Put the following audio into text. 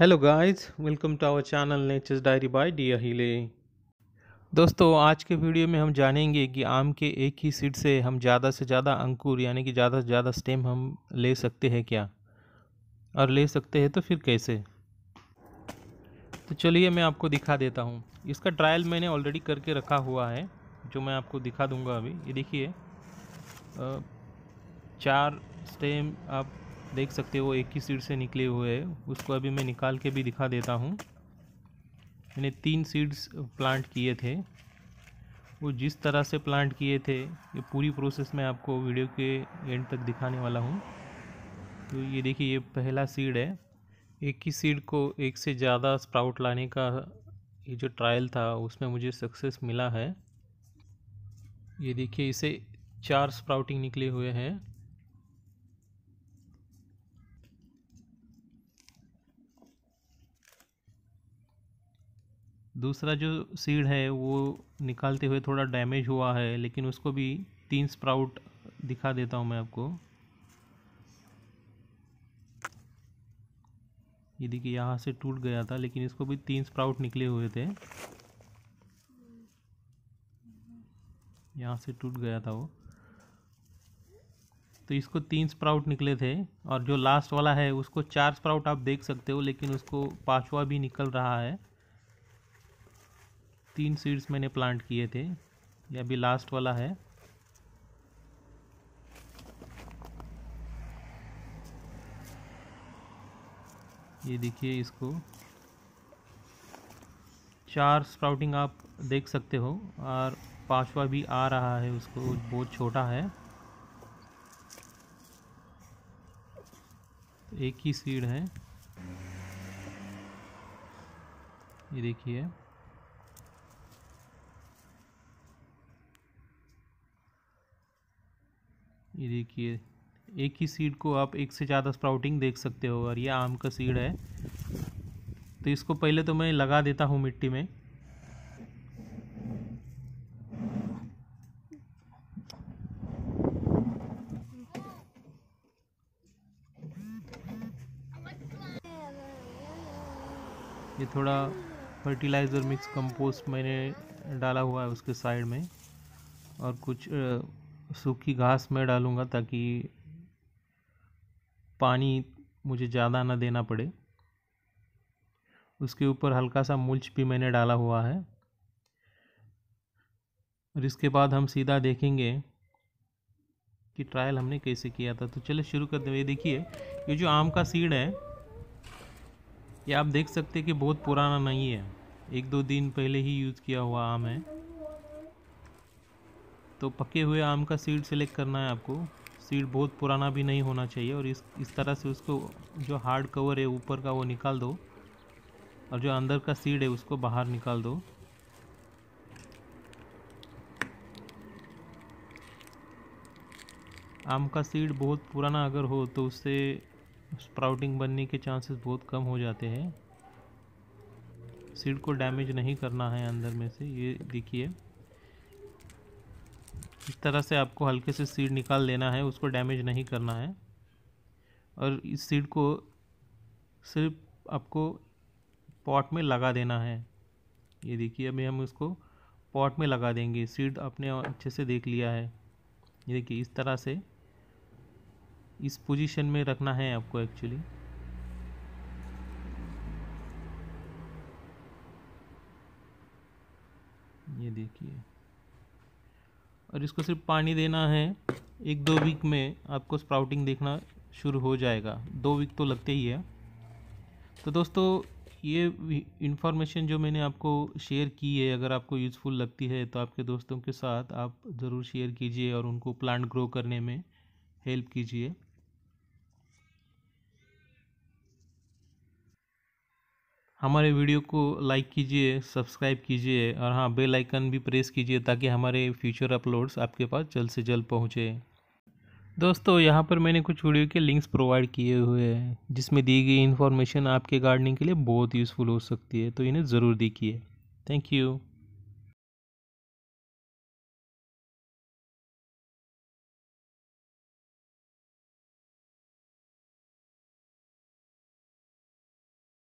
hello guys welcome to our channel nature's diary by डिया हिले दोस्तों आज के वीडियो में हम जानेंगे कि आम के एक ही सीड से हम ज़्यादा से ज़्यादा अंकुर यानी कि ज़्यादा से ज़्यादा स्टेम हम ले सकते हैं क्या और ले सकते हैं तो फिर कैसे तो चलिए मैं आपको दिखा देता हूँ इसका ट्रायल मैंने ऑलरेडी करके रखा हुआ है जो मैं आपको दिखा दूँगा अभी ये देखिए चार स्टेम आप देख सकते हो एक ही सीड से निकले हुए है उसको अभी मैं निकाल के भी दिखा देता हूँ मैंने तीन सीड्स प्लांट किए थे वो जिस तरह से प्लांट किए थे ये पूरी प्रोसेस मैं आपको वीडियो के एंड तक दिखाने वाला हूँ तो ये देखिए ये पहला सीड है एक ही सीड को एक से ज़्यादा स्प्राउट लाने का ये जो ट्रायल था उसमें मुझे सक्सेस मिला है ये देखिए इसे चार स्प्राउटिंग निकले हुए हैं दूसरा जो सीड है वो निकालते हुए थोड़ा डैमेज हुआ है लेकिन उसको भी तीन स्प्राउट दिखा देता हूँ मैं आपको ये देखिए यहाँ से टूट गया था लेकिन इसको भी तीन स्प्राउट निकले हुए थे यहाँ से टूट गया था वो तो इसको तीन स्प्राउट निकले थे और जो लास्ट वाला है उसको चार स्प्राउट आप देख सकते हो लेकिन उसको पांचवा भी निकल रहा है तीन सीड्स मैंने प्लांट किए थे ये अभी लास्ट वाला है ये देखिए इसको चार स्प्राउटिंग आप देख सकते हो और पांचवा भी आ रहा है उसको बहुत छोटा है तो एक ही सीड है ये देखिए ये देखिए एक ही सीड को आप एक से ज़्यादा स्प्राउटिंग देख सकते हो और ये आम का सीड है तो इसको पहले तो मैं लगा देता हूँ मिट्टी में ये थोड़ा फर्टिलाइज़र मिक्स कंपोस्ट मैंने डाला हुआ है उसके साइड में और कुछ सूखी घास मैं डालूँगा ताकि पानी मुझे ज़्यादा ना देना पड़े उसके ऊपर हल्का सा मुल्च भी मैंने डाला हुआ है और इसके बाद हम सीधा देखेंगे कि ट्रायल हमने कैसे किया था तो चलिए शुरू कर दें ये देखिए ये जो आम का सीड है ये आप देख सकते हैं कि बहुत पुराना नहीं है एक दो दिन पहले ही यूज़ किया हुआ आम है तो पके हुए आम का सीड सेलेक्ट करना है आपको सीड बहुत पुराना भी नहीं होना चाहिए और इस इस तरह से उसको जो हार्ड कवर है ऊपर का वो निकाल दो और जो अंदर का सीड है उसको बाहर निकाल दो आम का सीड बहुत पुराना अगर हो तो उससे स्प्राउटिंग बनने के चांसेस बहुत कम हो जाते हैं सीड को डैमेज नहीं करना है अंदर में से ये देखिए इस तरह से आपको हल्के से सीड निकाल लेना है उसको डैमेज नहीं करना है और इस सीड को सिर्फ आपको पॉट में लगा देना है ये देखिए अभी हम इसको पॉट में लगा देंगे सीड आपने अच्छे से देख लिया है ये देखिए इस तरह से इस पोजीशन में रखना है आपको एक्चुअली ये देखिए और इसको सिर्फ पानी देना है एक दो वीक में आपको स्प्राउटिंग देखना शुरू हो जाएगा दो वीक तो लगते ही है तो दोस्तों ये इन्फॉर्मेशन जो मैंने आपको शेयर की है अगर आपको यूज़फुल लगती है तो आपके दोस्तों के साथ आप ज़रूर शेयर कीजिए और उनको प्लांट ग्रो करने में हेल्प कीजिए हमारे वीडियो को लाइक कीजिए सब्सक्राइब कीजिए और हाँ बेल आइकन भी प्रेस कीजिए ताकि हमारे फ्यूचर अपलोड्स आपके पास जल्द से जल्द पहुँचे दोस्तों यहाँ पर मैंने कुछ वीडियो के लिंक्स प्रोवाइड किए हुए हैं जिसमें दी गई इन्फॉर्मेशन आपके गार्डनिंग के लिए बहुत यूज़फुल हो सकती है तो इन्हें ज़रूर देखिए थैंक यू